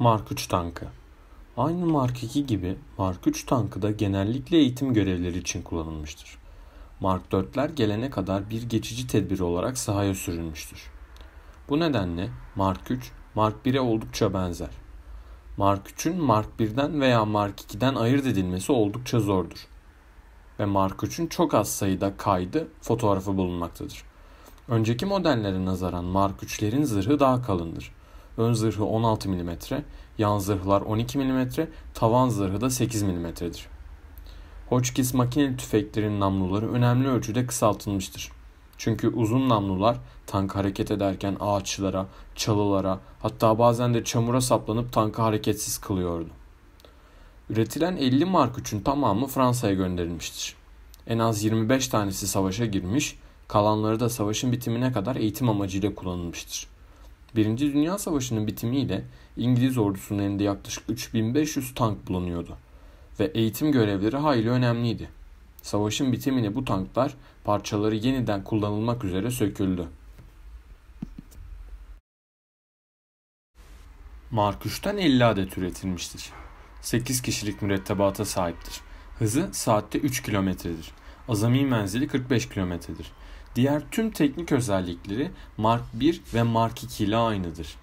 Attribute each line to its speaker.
Speaker 1: Mark 3 tankı. Aynı Mark 2 gibi Mark 3 tankı da genellikle eğitim görevleri için kullanılmıştır. Mark 4'ler gelene kadar bir geçici tedbir olarak sahaya sürülmüştür. Bu nedenle Mark 3, Mark 1'e oldukça benzer. Mark 3'ün Mark 1'den veya Mark 2'den ayırt edilmesi oldukça zordur. Ve Mark 3'ün çok az sayıda kaydı, fotoğrafı bulunmaktadır. Önceki modellere nazaran Mark 3'lerin zırhı daha kalındır. Ön zırhı 16 mm, yan zırhlar 12 mm, tavan zırhı da 8 mm'dir. Hotchkiss makineli tüfeklerin namluları önemli ölçüde kısaltılmıştır. Çünkü uzun namlular tank hareket ederken ağaçlara, çalılara hatta bazen de çamura saplanıp tankı hareketsiz kılıyordu. Üretilen 50 Mark 3'ün tamamı Fransa'ya gönderilmiştir. En az 25 tanesi savaşa girmiş, kalanları da savaşın bitimine kadar eğitim amacıyla kullanılmıştır. Birinci Dünya Savaşı'nın bitimiyle İngiliz ordusunun elinde yaklaşık 3500 tank bulunuyordu ve eğitim görevleri hayli önemliydi. Savaşın bitimine bu tanklar parçaları yeniden kullanılmak üzere söküldü. Mark 3'ten 50 adet üretilmiştir. 8 kişilik mürettebata sahiptir. Hızı saatte 3 kilometredir. Azami menzili 45 kilometredir. Diğer tüm teknik özellikleri Mark 1 ve Mark 2 ile aynıdır.